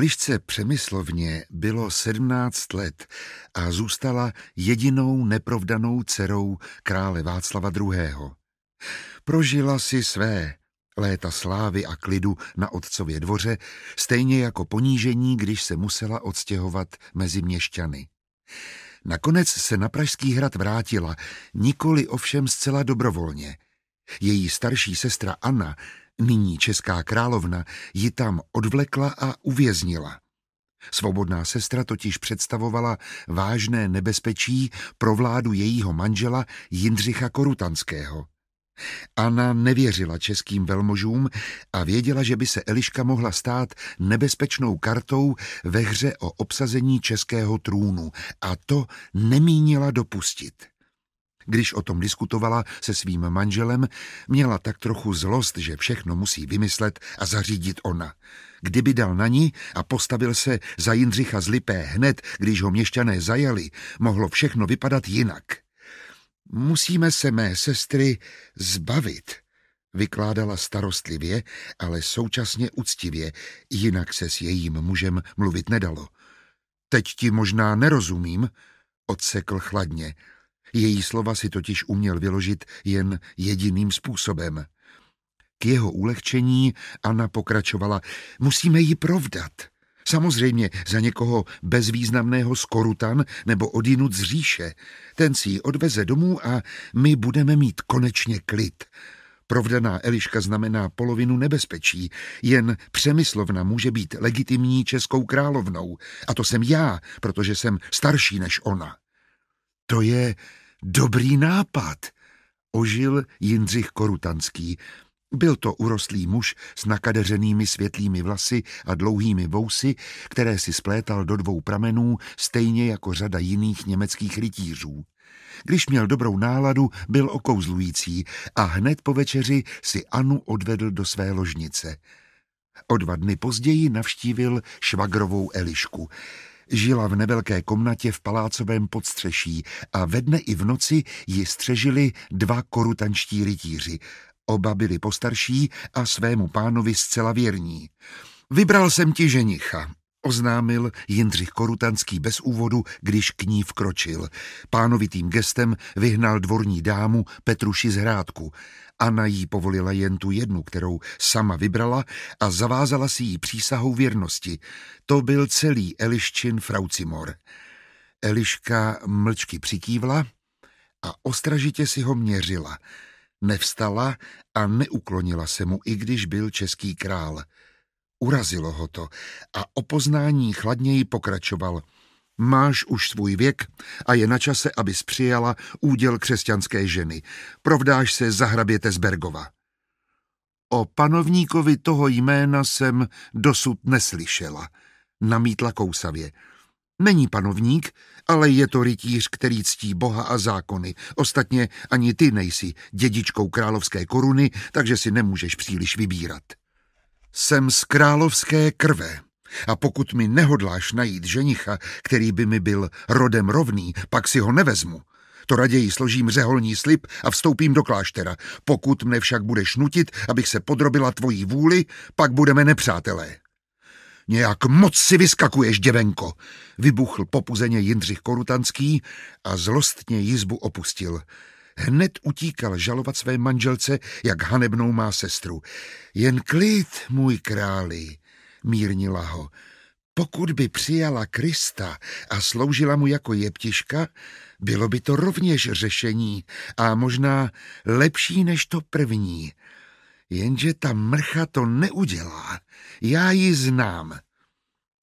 Elišce Přemyslovně bylo 17 let a zůstala jedinou neprovdanou dcerou krále Václava II. Prožila si své léta slávy a klidu na otcově dvoře, stejně jako ponížení, když se musela odstěhovat mezi měšťany. Nakonec se na Pražský hrad vrátila, nikoli ovšem zcela dobrovolně. Její starší sestra Anna nyní česká královna, ji tam odvlekla a uvěznila. Svobodná sestra totiž představovala vážné nebezpečí pro vládu jejího manžela Jindřicha Korutanského. Anna nevěřila českým velmožům a věděla, že by se Eliška mohla stát nebezpečnou kartou ve hře o obsazení českého trůnu a to nemínila dopustit. Když o tom diskutovala se svým manželem, měla tak trochu zlost, že všechno musí vymyslet a zařídit ona. Kdyby dal na ní a postavil se za Jindřicha z Lipé hned, když ho měšťané zajali, mohlo všechno vypadat jinak. Musíme se mé sestry zbavit, vykládala starostlivě, ale současně úctivě, jinak se s jejím mužem mluvit nedalo. Teď ti možná nerozumím, odsekl chladně. Její slova si totiž uměl vyložit jen jediným způsobem. K jeho ulehčení Anna pokračovala, musíme ji provdat. Samozřejmě za někoho bezvýznamného z Korutan nebo odinut z říše. Ten si ji odveze domů a my budeme mít konečně klid. Provdaná Eliška znamená polovinu nebezpečí. Jen Přemyslovna může být legitimní českou královnou. A to jsem já, protože jsem starší než ona. To je Dobrý nápad, ožil Jindřich Korutanský. Byl to urostlý muž s nakadeřenými světlými vlasy a dlouhými vousy, které si splétal do dvou pramenů, stejně jako řada jiných německých rytířů. Když měl dobrou náladu, byl okouzlující a hned po večeři si Anu odvedl do své ložnice. O dva dny později navštívil švagrovou Elišku. Žila v nevelké komnatě v palácovém podstřeší a ve dne i v noci ji střežili dva korutanští rytíři. Oba byli postarší a svému pánovi zcela věrní. Vybral jsem ti ženicha, oznámil Jindřich Korutanský bez úvodu, když k ní vkročil. Pánovitým gestem vyhnal dvorní dámu Petruši z hrádku. Anna jí povolila jen tu jednu, kterou sama vybrala a zavázala si jí přísahou věrnosti. To byl celý Eliščin Fraucimor. Eliška mlčky přikývla a ostražitě si ho měřila. Nevstala a neuklonila se mu, i když byl český král – Urazilo ho to a o poznání chladněji pokračoval. Máš už svůj věk a je na čase, abys přijala úděl křesťanské ženy. Provdáš se za hraběte z Bergova. O panovníkovi toho jména jsem dosud neslyšela, namítla kousavě. Není panovník, ale je to rytíř, který ctí Boha a zákony. Ostatně ani ty nejsi dědičkou královské koruny, takže si nemůžeš příliš vybírat. Jsem z královské krve a pokud mi nehodláš najít ženicha, který by mi byl rodem rovný, pak si ho nevezmu. To raději složím řeholní slib a vstoupím do kláštera. Pokud mne však budeš nutit, abych se podrobila tvojí vůli, pak budeme nepřátelé. Nějak moc si vyskakuješ, děvenko, vybuchl popuzeně Jindřich Korutanský a zlostně jizbu opustil. Hned utíkal žalovat své manželce, jak hanebnou má sestru. Jen klid, můj králi, mírnila ho. Pokud by přijala Krista a sloužila mu jako jeptiška, bylo by to rovněž řešení a možná lepší než to první. Jenže ta mrcha to neudělá. Já ji znám.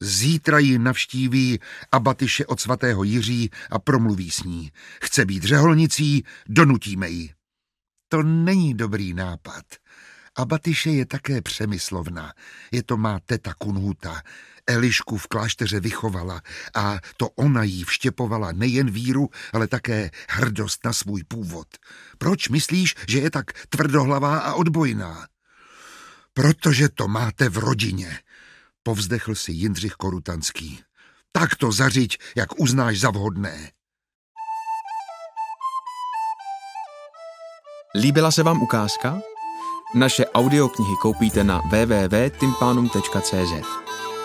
Zítra ji navštíví abatyše od svatého Jiří a promluví s ní. Chce být řeholnicí, donutíme ji. To není dobrý nápad. Abatyše je také přemyslovna. Je to má teta Kunhuta. Elišku v klášteře vychovala a to ona jí vštěpovala nejen víru, ale také hrdost na svůj původ. Proč myslíš, že je tak tvrdohlavá a odbojná? Protože to máte v rodině, Povzdechl si Jindřich Korutanský. Tak to zařiď, jak uznáš za vhodné. Líbila se vám ukázka? Naše audioknihy koupíte na www.timpanum.cz.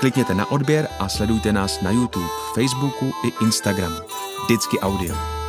Klikněte na odběr a sledujte nás na YouTube, Facebooku i Instagramu. Vždycky audio.